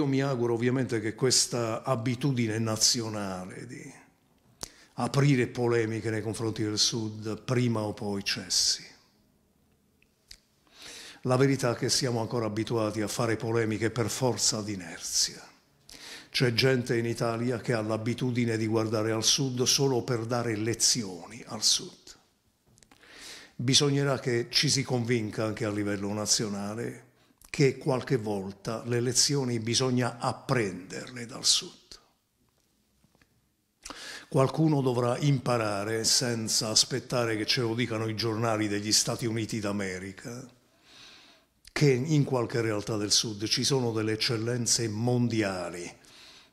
Io mi auguro ovviamente che questa abitudine nazionale di aprire polemiche nei confronti del Sud prima o poi cessi. La verità è che siamo ancora abituati a fare polemiche per forza d'inerzia. C'è gente in Italia che ha l'abitudine di guardare al Sud solo per dare lezioni al Sud. Bisognerà che ci si convinca anche a livello nazionale che qualche volta le lezioni bisogna apprenderle dal Sud. Qualcuno dovrà imparare senza aspettare che ce lo dicano i giornali degli Stati Uniti d'America, che in qualche realtà del Sud ci sono delle eccellenze mondiali,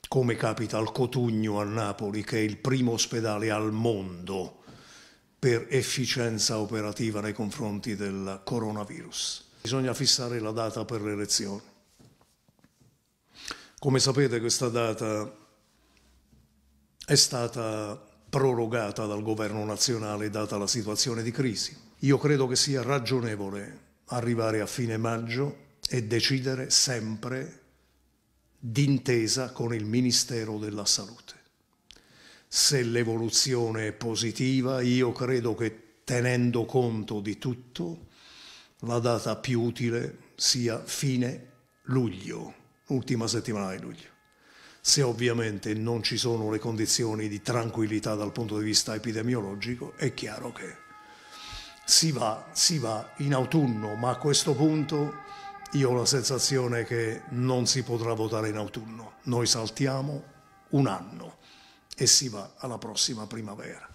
come capita al Cotugno a Napoli, che è il primo ospedale al mondo per efficienza operativa nei confronti del coronavirus. Bisogna fissare la data per le elezioni. Come sapete questa data è stata prorogata dal governo nazionale data la situazione di crisi. Io credo che sia ragionevole arrivare a fine maggio e decidere sempre d'intesa con il Ministero della Salute. Se l'evoluzione è positiva, io credo che tenendo conto di tutto, la data più utile sia fine luglio, ultima settimana di luglio. Se ovviamente non ci sono le condizioni di tranquillità dal punto di vista epidemiologico, è chiaro che si va, si va in autunno, ma a questo punto io ho la sensazione che non si potrà votare in autunno. Noi saltiamo un anno e si va alla prossima primavera.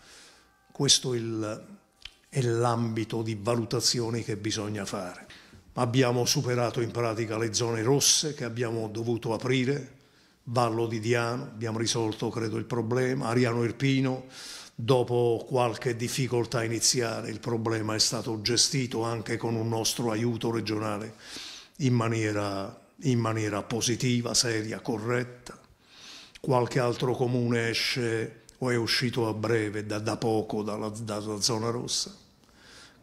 Questo è il è l'ambito di valutazioni che bisogna fare. Abbiamo superato in pratica le zone rosse che abbiamo dovuto aprire, Vallo di Diano, abbiamo risolto credo il problema, Ariano Irpino, dopo qualche difficoltà iniziale il problema è stato gestito anche con un nostro aiuto regionale in maniera, in maniera positiva, seria, corretta. Qualche altro comune esce o è uscito a breve da, da poco dalla, dalla zona rossa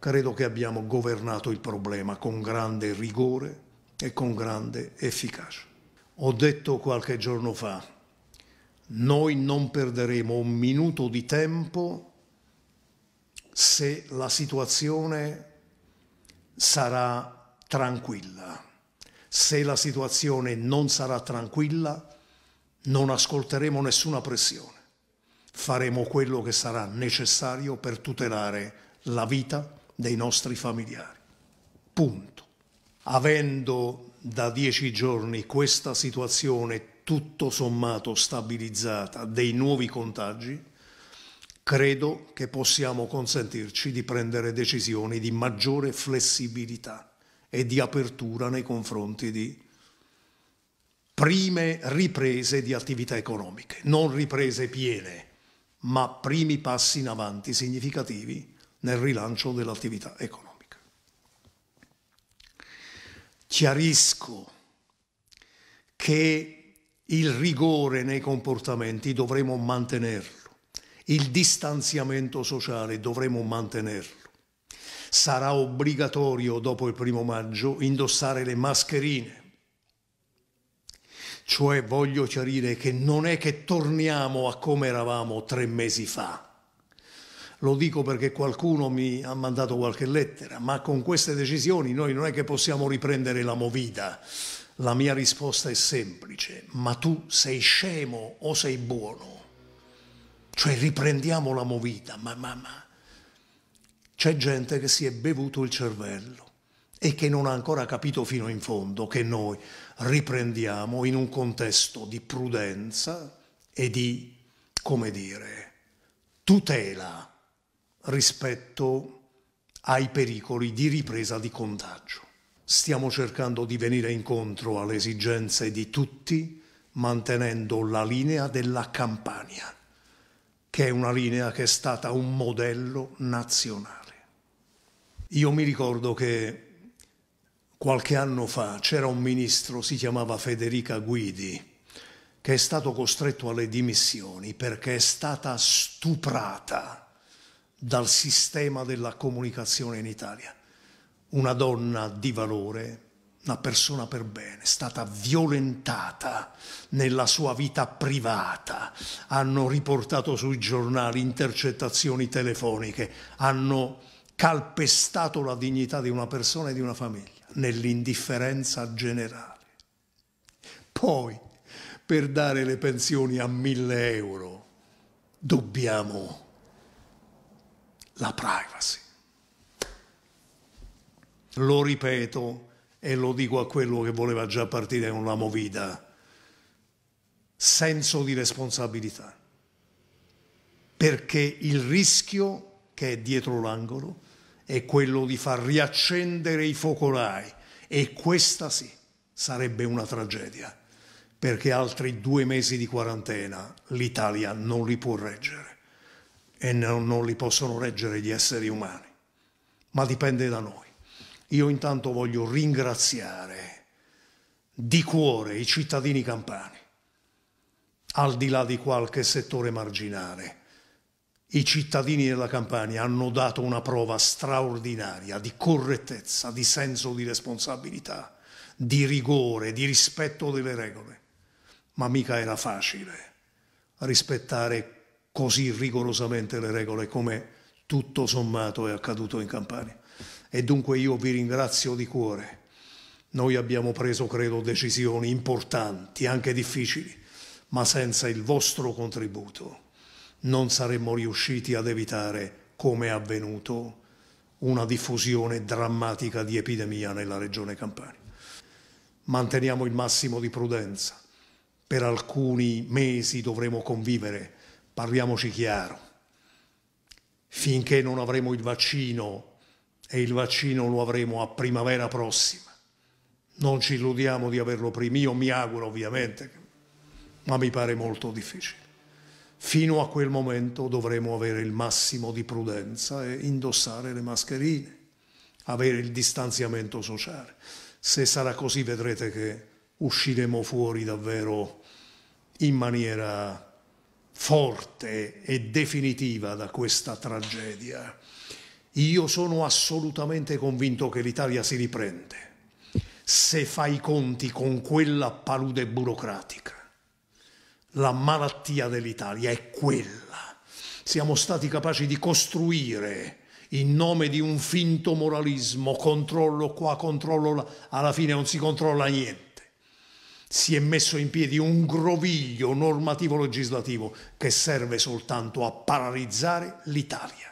credo che abbiamo governato il problema con grande rigore e con grande efficacia. Ho detto qualche giorno fa, noi non perderemo un minuto di tempo se la situazione sarà tranquilla. Se la situazione non sarà tranquilla, non ascolteremo nessuna pressione. Faremo quello che sarà necessario per tutelare la vita dei nostri familiari. Punto. Avendo da dieci giorni questa situazione tutto sommato stabilizzata dei nuovi contagi, credo che possiamo consentirci di prendere decisioni di maggiore flessibilità e di apertura nei confronti di prime riprese di attività economiche, non riprese piene, ma primi passi in avanti significativi nel rilancio dell'attività economica. Chiarisco che il rigore nei comportamenti dovremo mantenerlo, il distanziamento sociale dovremo mantenerlo. Sarà obbligatorio dopo il primo maggio indossare le mascherine. Cioè voglio chiarire che non è che torniamo a come eravamo tre mesi fa lo dico perché qualcuno mi ha mandato qualche lettera, ma con queste decisioni noi non è che possiamo riprendere la movida. La mia risposta è semplice, ma tu sei scemo o sei buono? Cioè riprendiamo la movita, ma, ma, ma. c'è gente che si è bevuto il cervello e che non ha ancora capito fino in fondo che noi riprendiamo in un contesto di prudenza e di, come dire, tutela rispetto ai pericoli di ripresa di contagio. Stiamo cercando di venire incontro alle esigenze di tutti mantenendo la linea della Campania, che è una linea che è stata un modello nazionale. Io mi ricordo che qualche anno fa c'era un ministro, si chiamava Federica Guidi, che è stato costretto alle dimissioni perché è stata stuprata dal sistema della comunicazione in Italia. Una donna di valore, una persona per bene, è stata violentata nella sua vita privata, hanno riportato sui giornali intercettazioni telefoniche, hanno calpestato la dignità di una persona e di una famiglia nell'indifferenza generale. Poi, per dare le pensioni a mille euro, dobbiamo la privacy. Lo ripeto e lo dico a quello che voleva già partire con la movida, senso di responsabilità, perché il rischio che è dietro l'angolo è quello di far riaccendere i focolai e questa sì sarebbe una tragedia, perché altri due mesi di quarantena l'Italia non li può reggere e non, non li possono reggere gli esseri umani, ma dipende da noi. Io intanto voglio ringraziare di cuore i cittadini campani, al di là di qualche settore marginale. I cittadini della Campania hanno dato una prova straordinaria di correttezza, di senso di responsabilità, di rigore, di rispetto delle regole. Ma mica era facile rispettare così rigorosamente le regole come tutto sommato è accaduto in Campania. E dunque io vi ringrazio di cuore. Noi abbiamo preso, credo, decisioni importanti, anche difficili, ma senza il vostro contributo non saremmo riusciti ad evitare, come è avvenuto, una diffusione drammatica di epidemia nella regione Campania. Manteniamo il massimo di prudenza. Per alcuni mesi dovremo convivere Parliamoci chiaro, finché non avremo il vaccino e il vaccino lo avremo a primavera prossima, non ci illudiamo di averlo prima, io mi auguro ovviamente, ma mi pare molto difficile. Fino a quel momento dovremo avere il massimo di prudenza e indossare le mascherine, avere il distanziamento sociale. Se sarà così vedrete che usciremo fuori davvero in maniera forte e definitiva da questa tragedia. Io sono assolutamente convinto che l'Italia si riprende se fa i conti con quella palude burocratica. La malattia dell'Italia è quella. Siamo stati capaci di costruire in nome di un finto moralismo, controllo qua, controllo là, alla fine non si controlla niente si è messo in piedi un groviglio normativo legislativo che serve soltanto a paralizzare l'Italia.